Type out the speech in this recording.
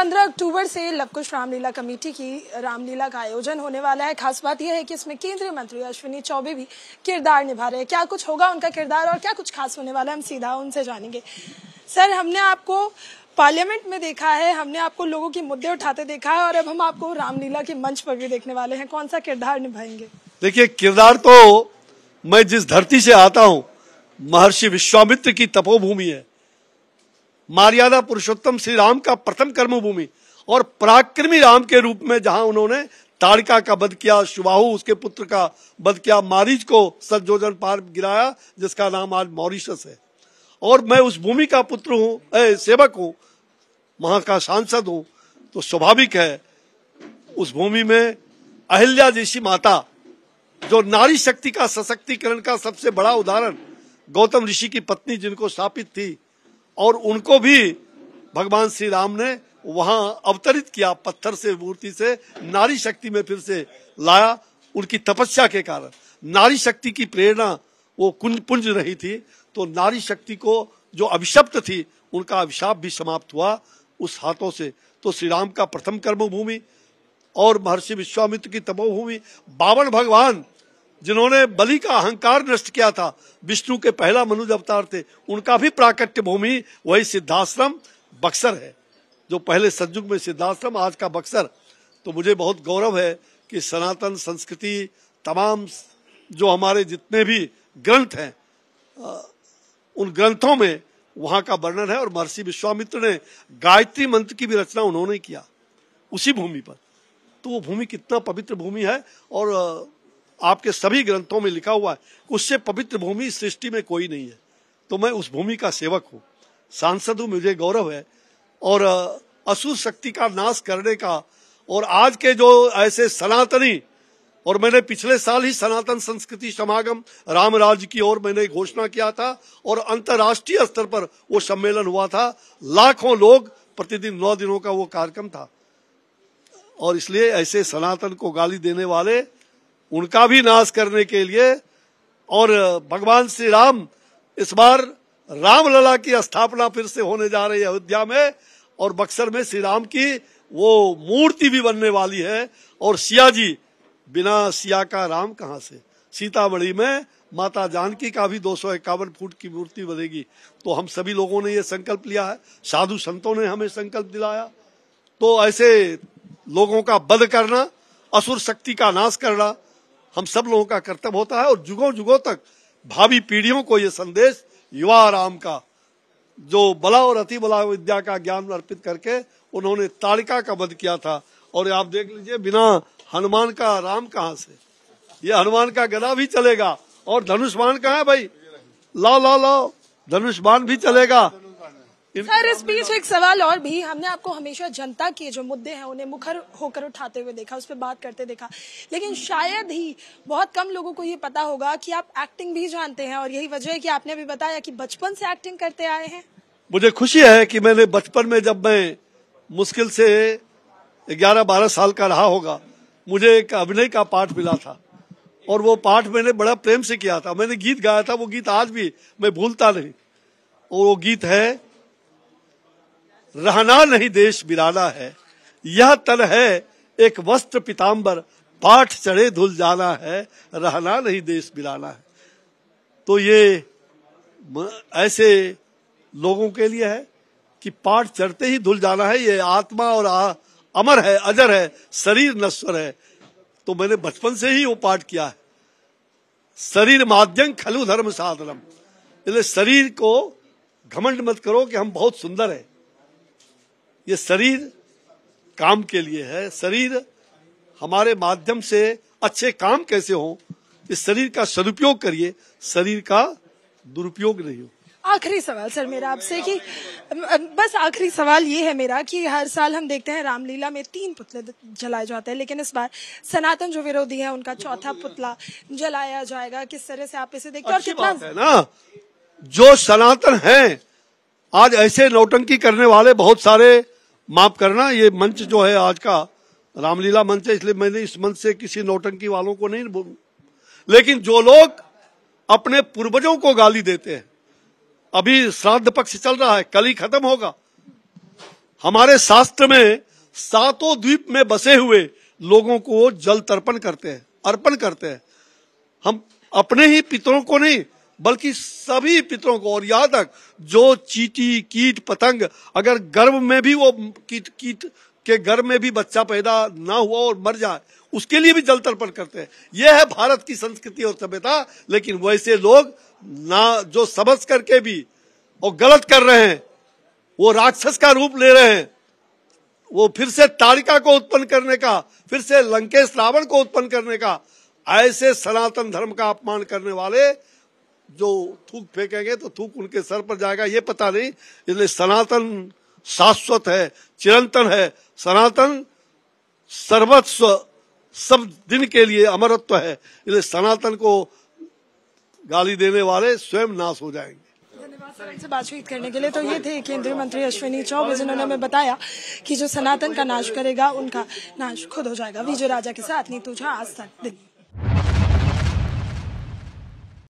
पंद्रह अक्टूबर से लवकुश रामलीला कमेटी की रामलीला का आयोजन होने वाला है खास बात यह है कि इसमें केंद्रीय मंत्री अश्विनी चौबे भी किरदार निभा रहे हैं क्या कुछ होगा उनका किरदार और क्या कुछ खास होने वाला है हम सीधा उनसे जानेंगे सर हमने आपको पार्लियामेंट में देखा है हमने आपको लोगों के मुद्दे उठाते देखा है और अब हम आपको रामलीला के मंच पर भी देखने वाले हैं कौन सा किरदार निभाएंगे देखिए किरदार तो मैं जिस धरती से आता हूँ महर्षि विश्वामित्र की तपोभूमि है मर्यादा पुरुषोत्तम श्री राम का प्रथम कर्म भूमि और पराक्रमी राम के रूप में जहां उन्होंने तारिका का वध किया शुबाहु उसके पुत्र का वध किया मारिज को सतजोजन पार गिराया जिसका नाम आज मॉरिशस है और मैं उस भूमि का पुत्र हूँ सेवक हूँ वहां का सांसद हूँ तो स्वाभाविक है उस भूमि में अहिल्या जैसी माता जो नारी शक्ति का सशक्तिकरण का सबसे बड़ा उदाहरण गौतम ऋषि की पत्नी जिनको स्थापित थी और उनको भी भगवान श्री राम ने वहां अवतरित किया पत्थर से मूर्ति से नारी शक्ति में फिर से लाया उनकी तपस्या के कारण नारी शक्ति की प्रेरणा वो कुंज पुंज रही थी तो नारी शक्ति को जो अभिशप्त थी उनका अभिशाप भी समाप्त हुआ उस हाथों से तो श्री राम का प्रथम कर्मभूमि और महर्षि विश्वामित्र की तपोभूमि बावन भगवान जिन्होंने बलि का अहंकार नष्ट किया था विष्णु के पहला मनुज अवतार थे उनका भी प्राकट्य भूमि वही सिद्धाश्रम बक्सर है जो पहले सज्जुग में सिद्धाश्रम आज का बक्सर तो मुझे बहुत गौरव है कि सनातन संस्कृति तमाम जो हमारे जितने भी ग्रंथ हैं उन ग्रंथों में वहाँ का वर्णन है और महर्षि विश्वामित्र ने गायत्री मंत्र की भी रचना उन्होंने किया उसी भूमि पर तो वो भूमि कितना पवित्र भूमि है और आपके सभी ग्रंथों में लिखा हुआ है उससे पवित्र भूमि सृष्टि में कोई नहीं है तो मैं उस भूमि का सेवक हूँ सांसद हूँ मुझे गौरव है और असुर शक्ति का नाश करने का और आज के जो ऐसे सनातनी और मैंने पिछले साल ही सनातन संस्कृति समागम राम राज्य की ओर मैंने घोषणा किया था और अंतर्राष्ट्रीय स्तर पर वो सम्मेलन हुआ था लाखों लोग प्रतिदिन नौ दिनों का वो कार्यक्रम था और इसलिए ऐसे सनातन को गाली देने वाले उनका भी नाश करने के लिए और भगवान श्री राम इस बार रामलला की स्थापना फिर से होने जा रही है अयोध्या में और बक्सर में श्री राम की वो मूर्ति भी बनने वाली है और सिया जी बिना सिया का राम कहाँ से सीतामढ़ी में माता जानकी का भी दो सौ इक्यावन फुट की मूर्ति बनेगी तो हम सभी लोगों ने ये संकल्प लिया है साधु संतों ने हमें संकल्प दिलाया तो ऐसे लोगों का बध करना असुर शक्ति का नाश करना हम सब लोगों का कर्तव्य होता है और जुगों जुगों तक भावी पीढ़ियों को यह संदेश युवा राम का जो बला और अति बला विद्या का ज्ञान अर्पित करके उन्होंने ताड़िका का वध किया था और आप देख लीजिए बिना हनुमान का राम कहाँ से ये हनुमान का गदा भी चलेगा और धनुष्मान कहा है भाई लाओ लाओ लाओ धनुष्मान भी चलेगा सर इस बीच एक सवाल और भी हमने आपको हमेशा जनता के जो मुद्दे हैं उन्हें मुखर होकर उठाते हुए देखा उस पर बात करते देखा लेकिन शायद ही बहुत कम लोगों को ये पता होगा कि आप एक्टिंग भी जानते हैं और यही वजह है कि आपने भी बताया कि बचपन से एक्टिंग करते आए हैं मुझे खुशी है कि मैंने बचपन में जब मैं मुश्किल से ग्यारह बारह साल का रहा होगा मुझे एक अभिनय का पाठ मिला था और वो पाठ मैंने बड़ा प्रेम से किया था मैंने गीत गाया था वो गीत आज भी मैं भूलता नहीं और वो गीत है रहना नहीं देश बिराना है यह तन है एक वस्त्र पिताम्बर पाठ चढ़े धुल जाना है रहना नहीं देश बिराना है तो ये ऐसे लोगों के लिए है कि पाठ चढ़ते ही धुल जाना है ये आत्मा और आ, अमर है अजर है शरीर नश्वर है तो मैंने बचपन से ही वो पाठ किया है शरीर माध्यम खलु धर्म साधनम इसलिए शरीर को घमंड मत करो कि हम बहुत सुंदर हैं ये शरीर काम के लिए है शरीर हमारे माध्यम से अच्छे काम कैसे हो इस शरीर का सदुपयोग करिए शरीर का दुरुपयोग नहीं हो आखिरी सवाल सर मेरा आपसे कि बस आखिरी सवाल ये है मेरा कि हर साल हम देखते हैं रामलीला में तीन पुतले जलाए जाते हैं लेकिन इस बार सनातन जो विरोधी है उनका चौथा पुतला जलाया जाएगा किस तरह से आप इसे देखते हैं और कितना है ना जो सनातन है आज ऐसे नौटंकी करने वाले बहुत सारे माफ करना ये मंच जो है आज का रामलीला मंच है इसलिए मैंने इस मंच से किसी नौटंकी वालों को नहीं बोलू लेकिन जो लोग अपने पूर्वजों को गाली देते हैं अभी श्राद्ध पक्ष चल रहा है कल ही खत्म होगा हमारे शास्त्र में सातों द्वीप में बसे हुए लोगों को जल तर्पण करते हैं अर्पण करते हैं हम अपने ही पितरों को नहीं बल्कि सभी पितरों को और यहाँ तक जो चीटी कीट पतंग अगर गर्भ में भी वो कीट कीट के गर्भ में भी बच्चा पैदा ना हुआ और मर जाए उसके लिए भी जल तर्पण करते हैं यह है भारत की संस्कृति और सभ्यता लेकिन वैसे लोग ना जो समझ करके भी और गलत कर रहे हैं वो राक्षस का रूप ले रहे हैं वो फिर से तारिका को उत्पन्न करने का फिर से लंकेश रावण को उत्पन्न करने का ऐसे सनातन धर्म का अपमान करने वाले जो थूक फेंकेंगे तो थूक उनके सर पर जाएगा ये पता नहीं इसलिए सनातन शाश्वत है चिरंतन है सनातन सर्वस्व सब दिन के लिए अमरत्व है इसलिए सनातन को गाली देने वाले स्वयं नाश हो जाएंगे से बातचीत करने के लिए तो ये थे केंद्रीय मंत्री अश्विनी चौबे जिन्होंने हमें बताया कि जो सनातन का नाश करेगा उनका नाश खुद हो जाएगा विजय राजा के साथ नीतू झा आज तक दिल्ली